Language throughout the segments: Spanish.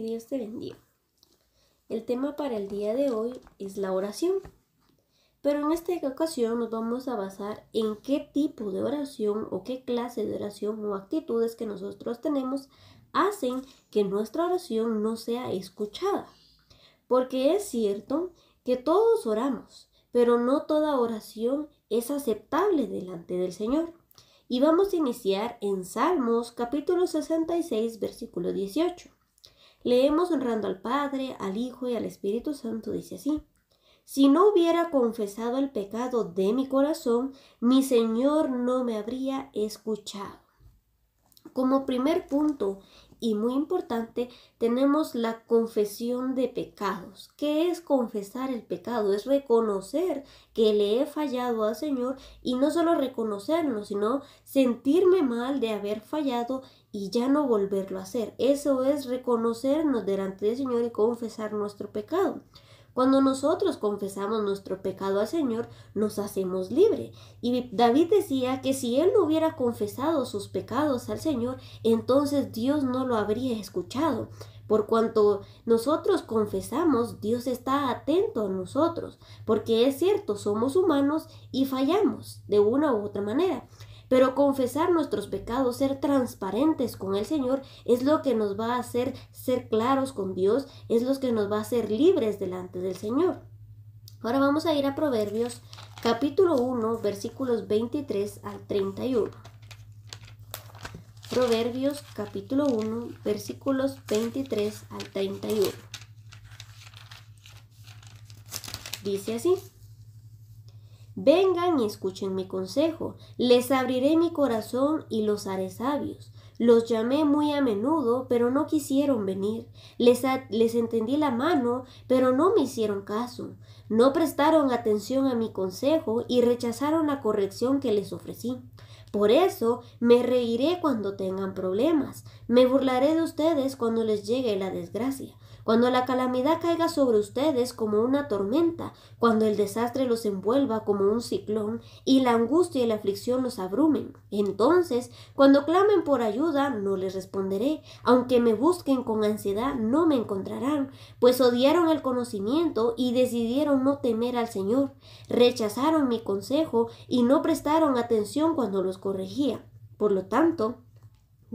Dios te bendiga. El tema para el día de hoy es la oración. Pero en esta ocasión nos vamos a basar en qué tipo de oración o qué clase de oración o actitudes que nosotros tenemos hacen que nuestra oración no sea escuchada. Porque es cierto que todos oramos, pero no toda oración es aceptable delante del Señor. Y vamos a iniciar en Salmos capítulo 66, versículo 18. Leemos honrando al Padre, al Hijo y al Espíritu Santo, dice así. Si no hubiera confesado el pecado de mi corazón, mi Señor no me habría escuchado. Como primer punto y muy importante, tenemos la confesión de pecados. ¿Qué es confesar el pecado? Es reconocer que le he fallado al Señor y no solo reconocerlo, sino sentirme mal de haber fallado y ya no volverlo a hacer. Eso es reconocernos delante del Señor y confesar nuestro pecado. Cuando nosotros confesamos nuestro pecado al Señor, nos hacemos libre. Y David decía que si él no hubiera confesado sus pecados al Señor, entonces Dios no lo habría escuchado. Por cuanto nosotros confesamos, Dios está atento a nosotros, porque es cierto, somos humanos y fallamos de una u otra manera. Pero confesar nuestros pecados, ser transparentes con el Señor, es lo que nos va a hacer ser claros con Dios, es lo que nos va a hacer libres delante del Señor. Ahora vamos a ir a Proverbios capítulo 1, versículos 23 al 31. Proverbios capítulo 1, versículos 23 al 31. Dice así. Vengan y escuchen mi consejo, les abriré mi corazón y los haré sabios. Los llamé muy a menudo, pero no quisieron venir. Les, les, entendí la mano, pero no me hicieron caso. No prestaron atención a mi consejo y rechazaron la corrección que les ofrecí. Por eso me reiré cuando tengan problemas, me burlaré de ustedes cuando les llegue la desgracia. Cuando la calamidad caiga sobre ustedes como una tormenta, cuando el desastre los envuelva como un ciclón y la angustia y la aflicción los abrumen, entonces, cuando clamen por ayuda, no les responderé. Aunque me busquen con ansiedad, no me encontrarán, pues odiaron el conocimiento y decidieron no temer al Señor. Rechazaron mi consejo y no prestaron atención cuando los corregía. Por lo tanto,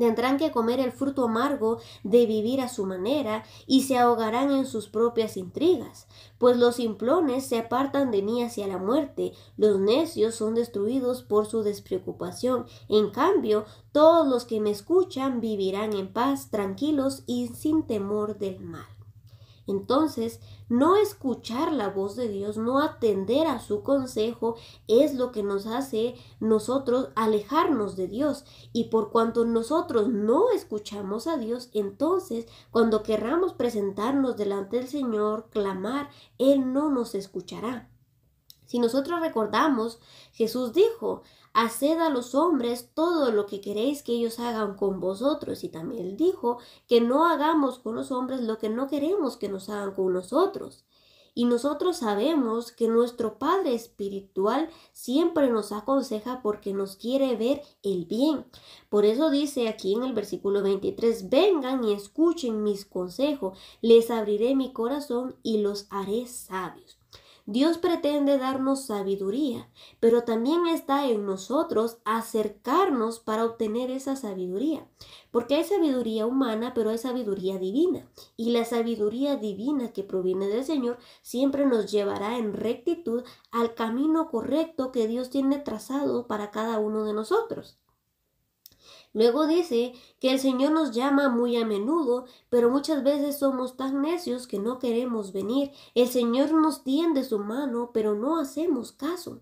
Tendrán que comer el fruto amargo de vivir a su manera y se ahogarán en sus propias intrigas, pues los simplones se apartan de mí hacia la muerte, los necios son destruidos por su despreocupación. En cambio, todos los que me escuchan vivirán en paz, tranquilos y sin temor del mal. Entonces, no escuchar la voz de Dios, no atender a su consejo, es lo que nos hace nosotros alejarnos de Dios. Y por cuanto nosotros no escuchamos a Dios, entonces, cuando querramos presentarnos delante del Señor, clamar, Él no nos escuchará. Si nosotros recordamos, Jesús dijo, Haced a los hombres todo lo que queréis que ellos hagan con vosotros. Y también dijo que no hagamos con los hombres lo que no queremos que nos hagan con nosotros. Y nosotros sabemos que nuestro Padre Espiritual siempre nos aconseja porque nos quiere ver el bien. Por eso dice aquí en el versículo 23, vengan y escuchen mis consejos, les abriré mi corazón y los haré sabios. Dios pretende darnos sabiduría, pero también está en nosotros acercarnos para obtener esa sabiduría, porque hay sabiduría humana, pero hay sabiduría divina, y la sabiduría divina que proviene del Señor siempre nos llevará en rectitud al camino correcto que Dios tiene trazado para cada uno de nosotros. Luego dice que el Señor nos llama muy a menudo, pero muchas veces somos tan necios que no queremos venir. El Señor nos tiende su mano, pero no hacemos caso.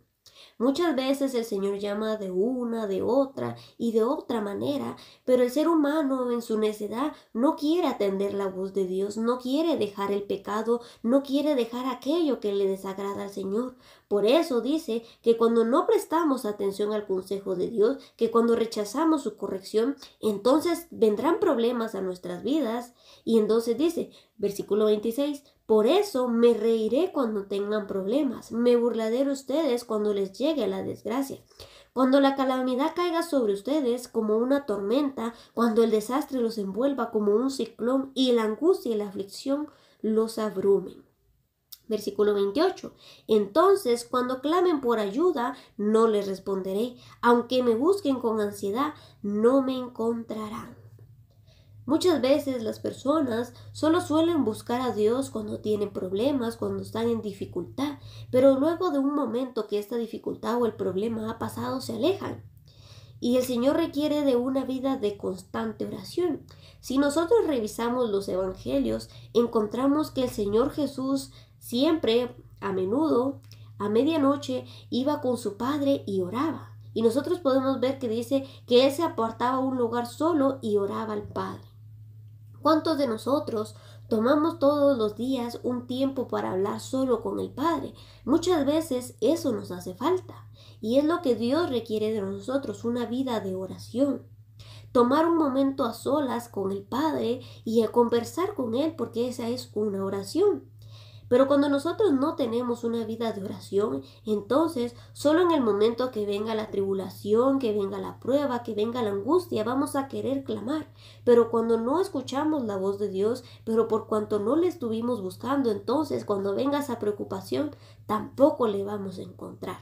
Muchas veces el Señor llama de una, de otra y de otra manera, pero el ser humano en su necedad no quiere atender la voz de Dios, no quiere dejar el pecado, no quiere dejar aquello que le desagrada al Señor. Por eso dice que cuando no prestamos atención al consejo de Dios, que cuando rechazamos su corrección, entonces vendrán problemas a nuestras vidas. Y entonces dice, versículo 26, por eso me reiré cuando tengan problemas, me burlaré ustedes cuando les llegue la desgracia. Cuando la calamidad caiga sobre ustedes como una tormenta, cuando el desastre los envuelva como un ciclón y la angustia y la aflicción los abrumen. Versículo 28. Entonces, cuando clamen por ayuda, no les responderé. Aunque me busquen con ansiedad, no me encontrarán. Muchas veces las personas solo suelen buscar a Dios cuando tienen problemas, cuando están en dificultad, pero luego de un momento que esta dificultad o el problema ha pasado se alejan. Y el Señor requiere de una vida de constante oración. Si nosotros revisamos los evangelios, encontramos que el Señor Jesús Siempre, a menudo, a medianoche, iba con su padre y oraba. Y nosotros podemos ver que dice que él se apartaba a un lugar solo y oraba al Padre. ¿Cuántos de nosotros tomamos todos los días un tiempo para hablar solo con el Padre? Muchas veces eso nos hace falta. Y es lo que Dios requiere de nosotros, una vida de oración tomar un momento a solas con el Padre y a conversar con Él, porque esa es una oración. Pero cuando nosotros no tenemos una vida de oración, entonces solo en el momento que venga la tribulación, que venga la prueba, que venga la angustia, vamos a querer clamar. Pero cuando no escuchamos la voz de Dios, pero por cuanto no le estuvimos buscando, entonces cuando venga esa preocupación, tampoco le vamos a encontrar.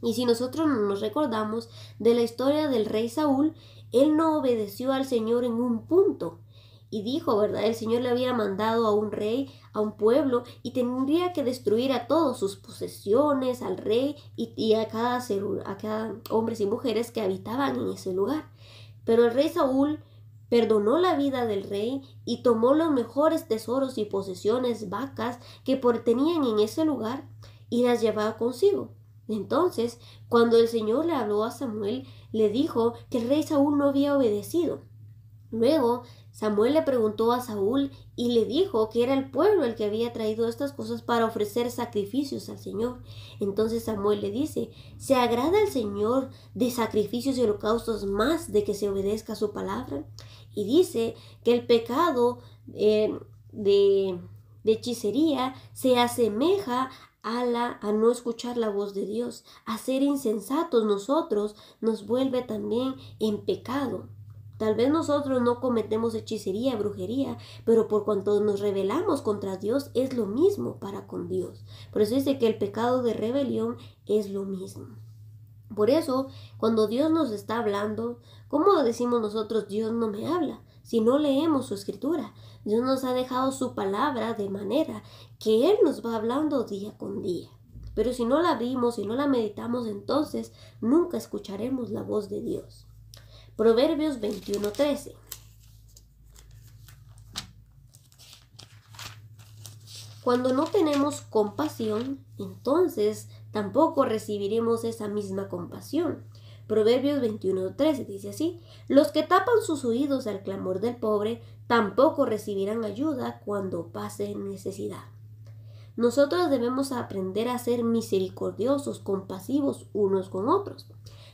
Y si nosotros nos recordamos de la historia del rey Saúl, él no obedeció al Señor en un punto, y dijo, ¿verdad? El Señor le había mandado a un rey, a un pueblo, y tendría que destruir a todos sus posesiones, al rey y, a, cada hombre hombres y mujeres que habitaban en ese lugar. Pero el rey Saúl perdonó la vida del rey y tomó los mejores tesoros y posesiones, vacas que tenían en ese lugar y las llevaba consigo. Entonces, cuando el Señor le habló a Samuel, le dijo que el rey Saúl no había obedecido. Luego Samuel le preguntó a Saúl y le dijo que era el pueblo el que había traído estas cosas para ofrecer sacrificios al Señor. Entonces Samuel le dice, ¿se agrada al Señor de sacrificios y holocaustos más de que se obedezca su palabra? Y dice que el pecado eh, de, de hechicería se asemeja a, la, a no escuchar la voz de Dios, a ser insensatos nosotros, nos vuelve también en pecado. Tal vez nosotros no cometemos hechicería, brujería, pero por cuanto nos rebelamos contra Dios es lo mismo para con Dios. Por eso dice que el pecado de rebelión es lo mismo. Por eso, cuando Dios nos está hablando, ¿cómo decimos nosotros Dios no me habla? Si no leemos su escritura, Dios nos ha dejado su palabra de manera que Él nos va hablando día con día. Pero si no la vimos, si no la meditamos, entonces nunca escucharemos la voz de Dios. Proverbios 21:13. Cuando no tenemos compasión, entonces tampoco recibiremos esa misma compasión. Proverbios 21:13 dice así, los que tapan sus oídos al clamor del pobre tampoco recibirán ayuda cuando pase necesidad. Nosotros debemos aprender a ser misericordiosos, compasivos unos con otros.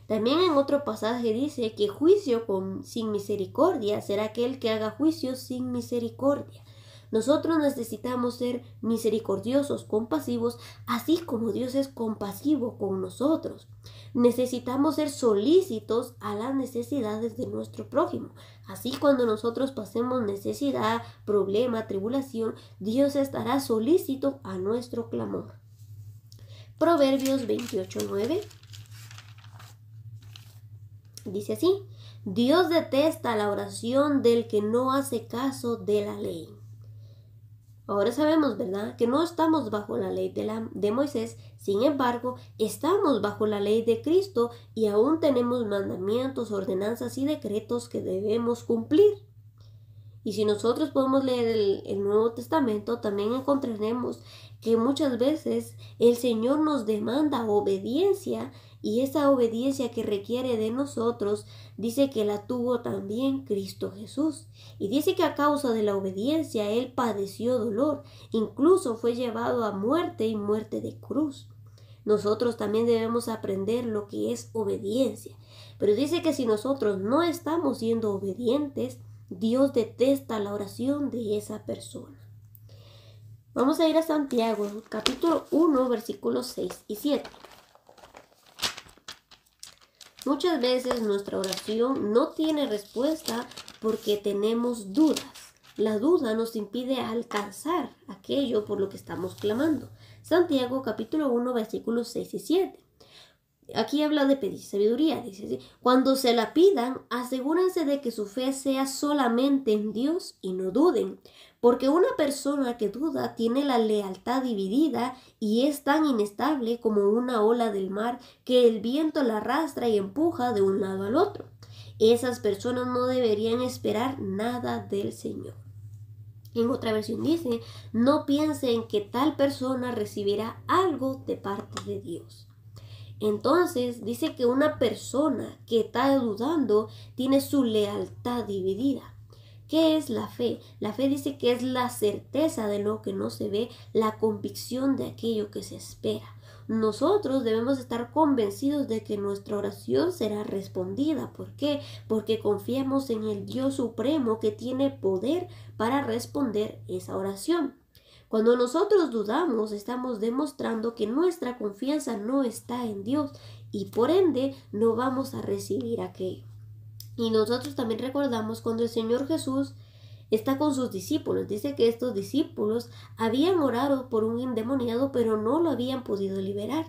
También en otro pasaje dice que juicio sin misericordia será aquel que haga juicio sin misericordia. Nosotros necesitamos ser misericordiosos, compasivos, así como Dios es compasivo con nosotros. Necesitamos ser solícitos a las necesidades de nuestro prójimo. Así cuando nosotros pasemos necesidad, problema, tribulación, Dios estará solícito a nuestro clamor. Proverbios 28.9 Dice así, Dios detesta la oración del que no hace caso de la ley. Ahora sabemos, ¿verdad?, que no estamos bajo la ley de, la, de Moisés, sin embargo, estamos bajo la ley de Cristo y aún tenemos mandamientos, ordenanzas y decretos que debemos cumplir. Y si nosotros podemos leer el, el, Nuevo Testamento, también encontraremos que muchas veces el Señor nos demanda obediencia y esa obediencia que requiere de nosotros, dice que la tuvo también Cristo Jesús. Y dice que a causa de la obediencia Él padeció dolor, incluso fue llevado a muerte y muerte de cruz. Nosotros también debemos aprender lo que es obediencia. Pero dice que si nosotros no estamos siendo obedientes, Dios detesta la oración de esa persona. Vamos a ir a Santiago, capítulo 1, versículos 6 y 7. Muchas veces nuestra oración no tiene respuesta porque tenemos dudas. La duda nos impide alcanzar aquello por lo que estamos clamando. Santiago capítulo 1 versículos 6 y 7. Aquí habla de pedir sabiduría, dice, cuando se la pidan, asegúrense de que su fe sea solamente en Dios y no duden, porque una persona que duda tiene la lealtad dividida y es tan inestable como una ola del mar que el viento la arrastra y empuja de un lado al otro. Esas personas no deberían esperar nada del Señor. En otra versión dice, no piensen que tal persona recibirá algo de parte de Dios. Entonces dice que una persona que está dudando tiene su lealtad dividida. ¿Qué es la fe? La fe dice que es la certeza de lo que no se ve, la convicción de aquello que se espera. Nosotros debemos estar convencidos de que nuestra oración será respondida. ¿Por qué? Porque confiamos en el Dios Supremo que tiene poder para responder esa oración. Cuando nosotros dudamos, estamos demostrando que nuestra confianza no está en Dios y por ende no vamos a recibir aquello. Y nosotros también recordamos cuando el Señor Jesús está con sus discípulos. Dice que estos discípulos habían orado por un endemoniado, pero no lo habían podido liberar.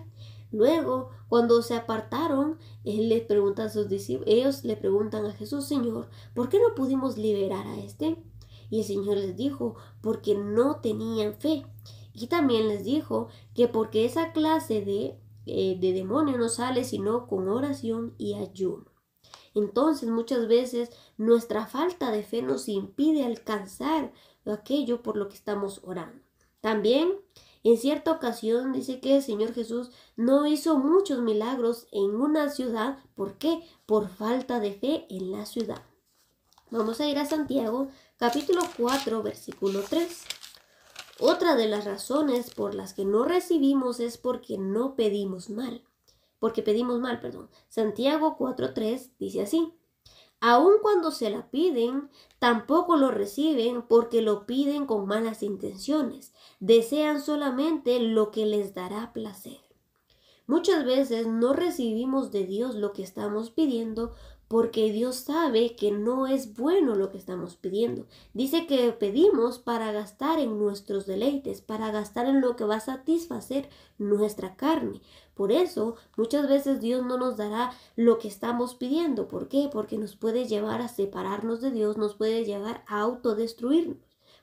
Luego, cuando se apartaron, él les pregunta a sus ellos le preguntan a Jesús, Señor, ¿por qué no pudimos liberar a este? Y el Señor les dijo, porque no tenían fe. Y también les dijo que porque esa clase de, eh, de demonio no sale sino con oración y ayuno. Entonces muchas veces nuestra falta de fe nos impide alcanzar aquello por lo que estamos orando. También en cierta ocasión dice que el Señor Jesús no hizo muchos milagros en una ciudad. ¿Por qué? Por falta de fe en la ciudad. Vamos a ir a Santiago capítulo 4, versículo 3. Otra de las razones por las que no recibimos es porque no pedimos mal. Porque pedimos mal, perdón. Santiago 4.3 dice así. Aun cuando se la piden, tampoco lo reciben porque lo piden con malas intenciones. Desean solamente lo que les dará placer. Muchas veces no recibimos de Dios lo que estamos pidiendo porque Dios sabe que no es bueno lo que estamos pidiendo. Dice que pedimos para gastar en nuestros deleites, para gastar en lo que va a satisfacer nuestra carne. Por eso muchas veces Dios no nos dará lo que estamos pidiendo. ¿Por qué? Porque nos puede llevar a separarnos de Dios, nos puede llevar a autodestruirnos.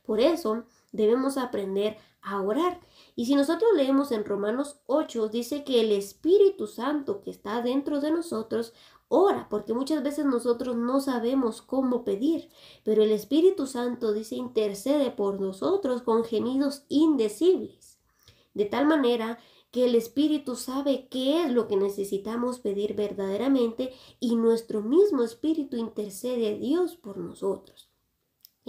Por eso debemos aprender a orar. Y si nosotros leemos en Romanos 8, dice que el Espíritu Santo que está dentro de nosotros Ora, porque muchas veces nosotros no sabemos cómo pedir, pero el Espíritu Santo dice intercede por nosotros con gemidos indecibles. De tal manera que el Espíritu sabe qué es lo que necesitamos pedir verdaderamente y nuestro mismo Espíritu intercede a Dios por nosotros.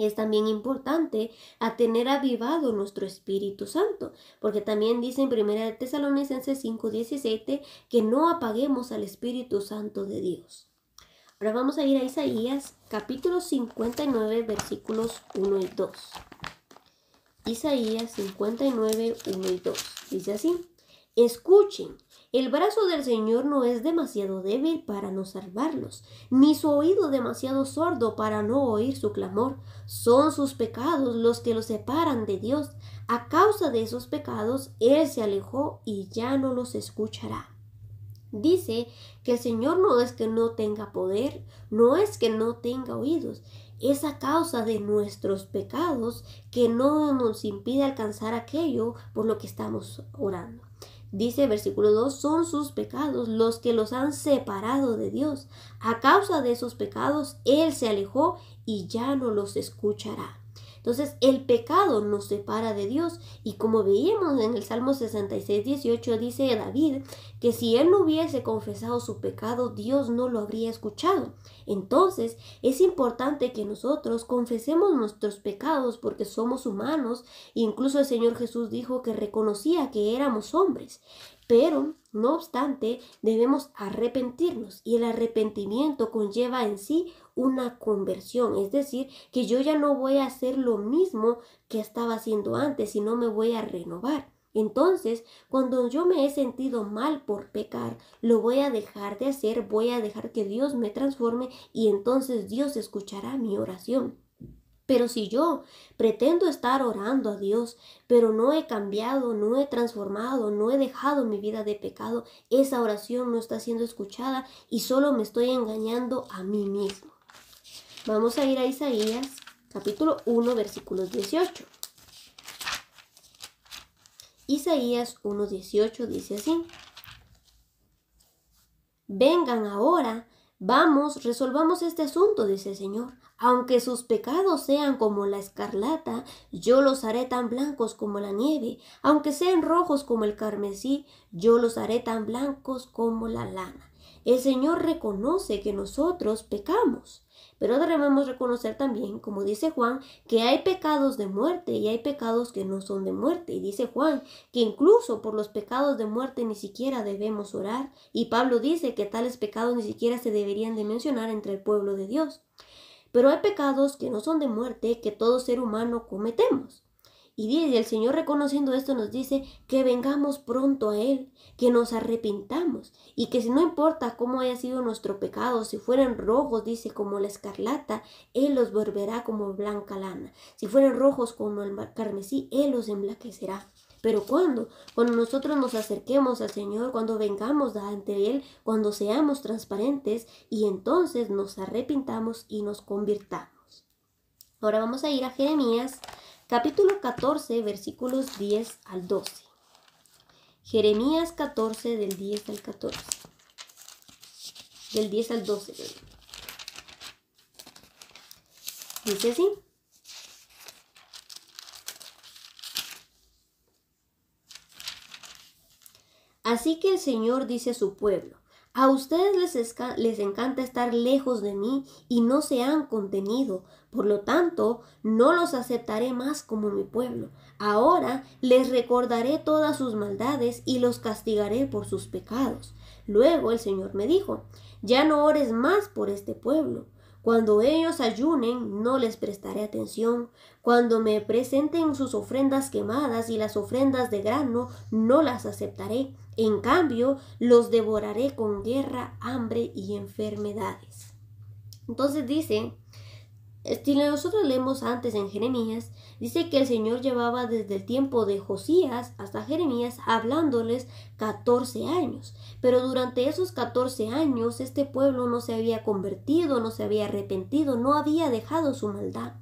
Es también importante a tener avivado nuestro Espíritu Santo, porque también dice en 1 Tesalonicenses 5:17 que no apaguemos al Espíritu Santo de Dios. Ahora vamos a ir a Isaías capítulo 59 versículos 1 y 2. Isaías 59, 1 y 2. Dice así, escuchen el brazo del Señor no es demasiado débil para no salvarlos, ni su oído demasiado sordo para no oír su clamor. Son sus pecados los que los separan de Dios. A causa de esos pecados, Él se alejó y ya no los escuchará. Dice que el Señor no es que no tenga poder, no es que no tenga oídos, es a causa de nuestros pecados que no nos impide alcanzar aquello por lo que estamos orando. Dice versículo 2, son sus pecados los que los han separado de Dios. A causa de esos pecados, Él se alejó y ya no los escuchará. Entonces el pecado nos separa de Dios y como veíamos en el Salmo 66, 18 dice David que si él no hubiese confesado su pecado, Dios no lo habría escuchado. Entonces es importante que nosotros confesemos nuestros pecados porque somos humanos. incluso el Señor Jesús dijo que reconocía que éramos hombres. Pero, no obstante, debemos arrepentirnos y el arrepentimiento conlleva en sí una conversión, es decir, que yo ya no voy a hacer lo mismo que estaba haciendo antes, sino me voy a renovar. Entonces, cuando yo me he sentido mal por pecar, lo voy a dejar de hacer, voy a dejar que Dios me transforme y entonces Dios escuchará mi oración. Pero si yo pretendo estar orando a Dios, pero no he cambiado, no he transformado, no he dejado mi vida de pecado, esa oración no está siendo escuchada y solo me estoy engañando a mí mismo. Vamos a ir a Isaías capítulo 1 versículos 18. Isaías 1, 18, dice así. Vengan ahora, vamos, resolvamos este asunto, dice el Señor. Aunque sus pecados sean como la escarlata, yo los haré tan blancos como la nieve. Aunque sean rojos como el carmesí, yo los haré tan blancos como la lana. El Señor reconoce que nosotros pecamos, pero debemos reconocer también, como dice Juan, que hay pecados de muerte y hay pecados que no son de muerte. Y dice Juan que incluso por los pecados de muerte ni siquiera debemos orar. Y Pablo dice que tales pecados ni siquiera se deberían de mencionar entre el pueblo de Dios. Pero hay pecados que no son de muerte que todo ser humano cometemos. Y el Señor reconociendo esto nos dice que vengamos pronto a Él, que nos arrepintamos y que si no importa cómo haya sido nuestro pecado, si fueran rojos, dice como la escarlata, Él los volverá como blanca lana. Si fueran rojos como el carmesí, Él los emblaquecerá. Pero cuando, cuando nosotros nos acerquemos al Señor, cuando vengamos ante Él, cuando seamos transparentes y entonces nos arrepintamos y nos convirtamos. Ahora vamos a ir a Jeremías capítulo 14, versículos 10 al 12. Jeremías 14, del 10 al 14. Del 10 al 12, Dice así. Así que el Señor dice a su pueblo, a ustedes les, les, encanta estar lejos de mí y no se han contenido. Por lo tanto, no los aceptaré más como mi pueblo. Ahora les recordaré todas sus maldades y los castigaré por sus pecados. Luego el Señor me dijo, ya no ores más por este pueblo. Cuando ellos ayunen, no les prestaré atención. Cuando me presenten sus ofrendas quemadas y las ofrendas de grano, no las aceptaré en cambio, los devoraré con guerra, hambre y enfermedades. Entonces dice, si nosotros leemos antes en Jeremías, dice que el Señor llevaba desde el tiempo de Josías hasta Jeremías hablándoles 14 años. Pero durante esos 14 años este pueblo no se había convertido, no se había arrepentido, no había dejado su maldad.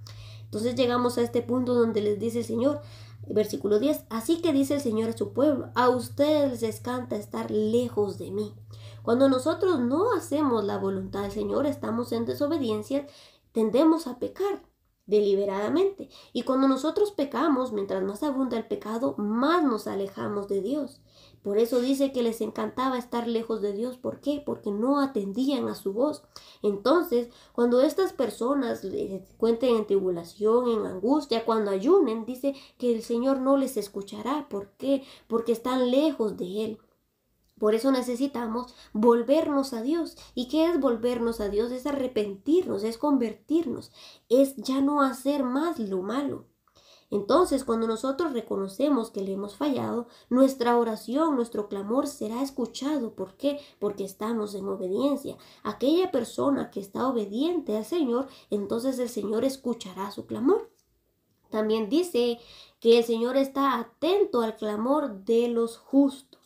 Entonces llegamos a este punto donde les dice el Señor, Versículo 10. Así que dice el Señor a su pueblo, a ustedes les canta estar lejos de mí. Cuando nosotros no hacemos la voluntad del Señor, estamos en desobediencia, tendemos a pecar deliberadamente. Y cuando nosotros pecamos, mientras más abunda el pecado, más nos alejamos de Dios. Por eso dice que les encantaba estar lejos de Dios. ¿Por qué? Porque no atendían a su voz. Entonces, cuando estas personas eh, cuenten en tribulación, en angustia, cuando ayunen, dice que el Señor no les escuchará. ¿Por qué? Porque están lejos de Él. Por eso necesitamos volvernos a Dios. ¿Y qué es volvernos a Dios? Es arrepentirnos, es convertirnos, es ya no hacer más lo malo. Entonces, cuando nosotros reconocemos que le hemos fallado, nuestra oración, nuestro clamor será escuchado. ¿Por qué? Porque estamos en obediencia. Aquella persona que está obediente al Señor, entonces el Señor escuchará su clamor. También dice que el Señor está atento al clamor de los justos.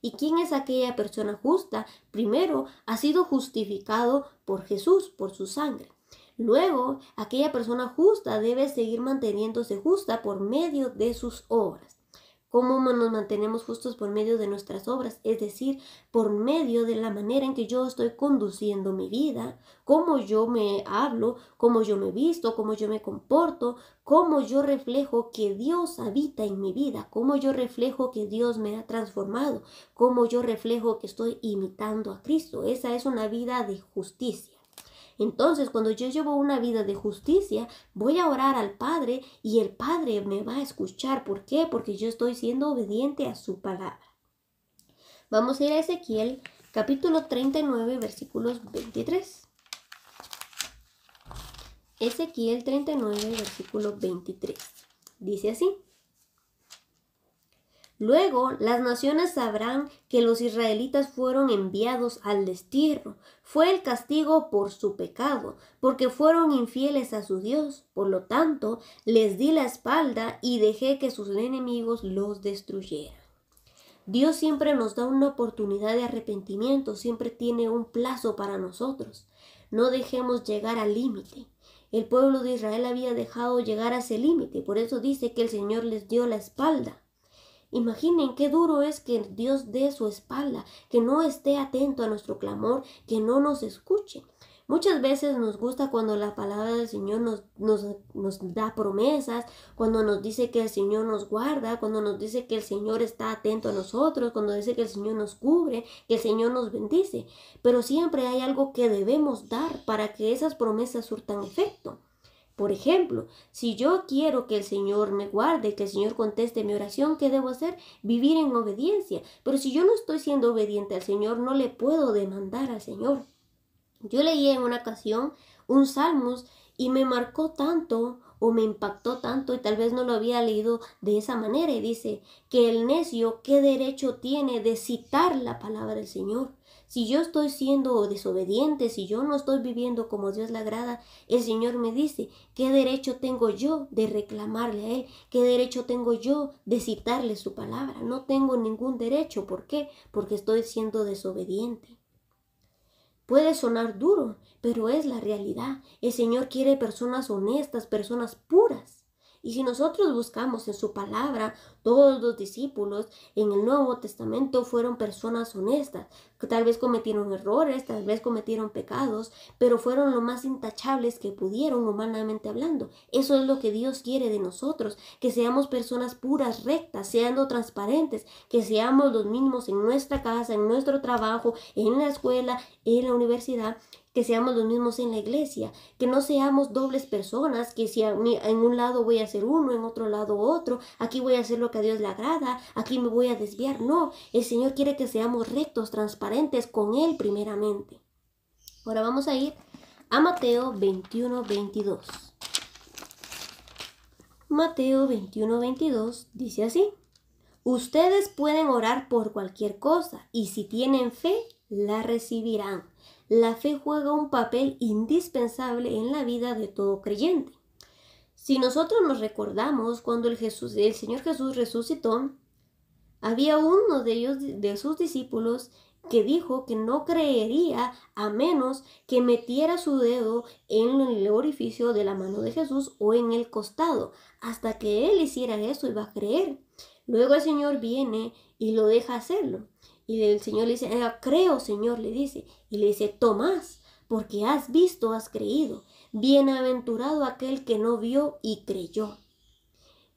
¿Y quién es aquella persona justa? Primero, ha sido justificado por Jesús, por su sangre. Luego, aquella persona justa debe seguir manteniéndose justa por medio de sus obras cómo nos mantenemos justos por medio de nuestras obras, es decir, por medio de la manera en que yo estoy conduciendo mi vida, cómo yo me hablo, cómo yo me visto, cómo yo me comporto, cómo yo reflejo que Dios habita en mi vida, cómo yo reflejo que Dios me ha transformado, cómo yo reflejo que estoy imitando a Cristo. Esa es una vida de justicia. Entonces, cuando yo llevo una vida de justicia, voy a orar al Padre y el Padre me va a escuchar. ¿Por qué? Porque yo estoy siendo obediente a su palabra. Vamos a ir a Ezequiel capítulo 39 versículos 23. Ezequiel 39 versículo 23. Dice así. Luego las naciones sabrán que los israelitas fueron enviados al destierro. Fue el castigo por su pecado, porque fueron infieles a su Dios. Por lo tanto, les di la espalda y dejé que sus enemigos los destruyeran. Dios siempre nos da una oportunidad de arrepentimiento, siempre tiene un plazo para nosotros. No dejemos llegar al límite. El pueblo de Israel había dejado llegar a ese límite, por eso dice que el Señor les dio la espalda. Imaginen qué duro es que Dios dé su espalda, que no esté atento a nuestro clamor, que no nos escuche. Muchas veces nos gusta cuando la palabra del Señor nos, da promesas, cuando nos dice que el Señor nos guarda, cuando nos dice que el Señor está atento a nosotros, cuando dice que el Señor nos cubre, que el Señor nos bendice. Pero siempre hay algo que debemos dar para que esas promesas surtan efecto. Por ejemplo, si yo quiero que el Señor me guarde, que el Señor conteste mi oración, ¿qué debo hacer? Vivir en obediencia. Pero si yo no estoy siendo obediente al Señor, no le puedo demandar al Señor. Yo leí en una ocasión un Salmos y me marcó tanto o me impactó tanto y tal vez no lo había leído de esa manera y dice que el necio qué derecho tiene de citar la palabra del Señor si yo estoy siendo desobediente, si yo no estoy viviendo como Dios le agrada, el Señor me dice, ¿qué derecho tengo yo de reclamarle a Él? ¿Qué derecho tengo yo de citarle su palabra? No tengo ningún derecho. ¿Por qué? Porque estoy siendo desobediente. Puede sonar duro, pero es la realidad. El Señor quiere personas honestas, personas puras. Y si nosotros buscamos en su palabra todos los discípulos en el Nuevo Testamento fueron personas honestas, que tal vez cometieron errores, tal vez cometieron pecados, pero fueron lo más intachables que pudieron humanamente hablando. Eso es lo que Dios quiere de nosotros, que seamos personas puras, rectas, siendo transparentes, que seamos los mismos en nuestra casa, en nuestro trabajo, en la escuela, en la universidad, que seamos los mismos en la iglesia, que no seamos dobles personas, que si en un lado voy a ser uno, en otro lado otro, aquí voy a hacer lo que Dios le agrada, aquí me voy a desviar. No, el Señor quiere que seamos rectos, transparentes con Él primeramente. Ahora vamos a ir a Mateo 21, 22. Mateo 21, 22 dice así. Ustedes pueden orar por cualquier cosa y si tienen fe, la recibirán. La fe juega un papel indispensable en la vida de todo creyente. Si nosotros nos recordamos cuando el, Jesús, el Señor Jesús resucitó, había uno de ellos, de sus discípulos, que dijo que no creería a menos que metiera su dedo en el orificio de la mano de Jesús o en el costado. Hasta que él hiciera eso iba a creer. Luego el Señor viene y lo deja hacerlo. Y el Señor le dice, ah, creo, Señor, le dice. Y le dice, Tomás, porque has visto, has creído. Bienaventurado aquel que no vio y creyó.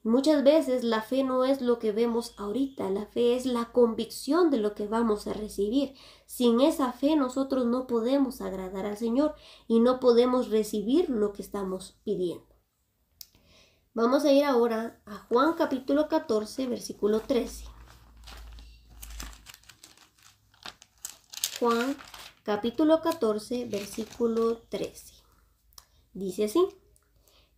Muchas veces la fe no es lo que vemos ahorita, la fe es la convicción de lo que vamos a recibir. Sin esa fe nosotros no podemos agradar al Señor y no podemos recibir lo que estamos pidiendo. Vamos a ir ahora a Juan capítulo 14, versículo 13. Juan capítulo 14, versículo 13. Dice así.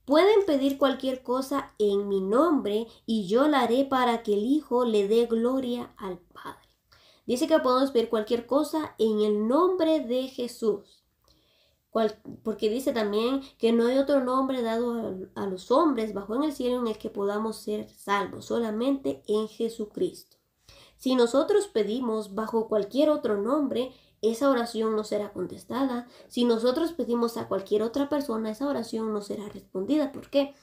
Pueden pedir cualquier cosa en mi nombre y yo la haré para que el Hijo le dé gloria al Padre. Dice que podemos pedir cualquier cosa en el nombre de Jesús. porque dice también que no hay otro nombre dado a los hombres bajo en el cielo en el que podamos ser salvos, solamente en Jesucristo. Si nosotros pedimos bajo cualquier otro nombre, esa oración no será contestada. Si nosotros pedimos a cualquier otra persona, esa oración no será respondida. ¿Por qué?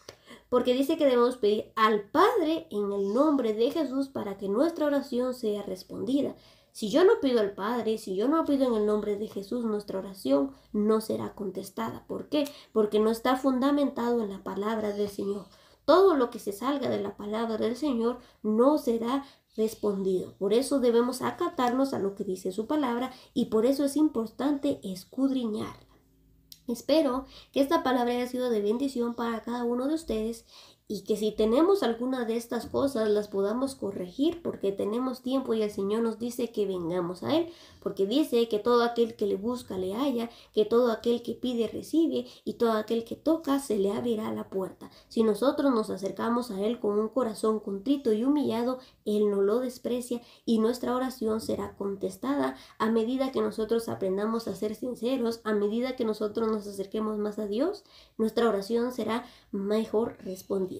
Porque dice que debemos pedir al Padre en el nombre de Jesús para que nuestra oración sea respondida. Si yo no pido al Padre, si yo no pido en el nombre de Jesús, nuestra oración no será contestada. ¿Por qué? Porque no está fundamentado en la palabra del Señor todo lo que se salga de la palabra del Señor no será respondido. Por eso debemos acatarnos a lo que dice su palabra y por eso es importante escudriñarla. Espero que esta palabra haya sido de bendición para cada uno de ustedes y que si tenemos alguna de estas cosas las podamos corregir porque tenemos tiempo y el Señor nos dice que vengamos a Él, porque dice que todo aquel que le busca le halla, que todo aquel que pide recibe y todo aquel que toca se le abrirá la puerta. Si nosotros nos acercamos a Él con un corazón contrito y humillado, Él no lo desprecia y nuestra oración será contestada a medida que nosotros aprendamos a ser sinceros, a medida que nosotros nos acerquemos más a Dios, nuestra oración será mejor respondida.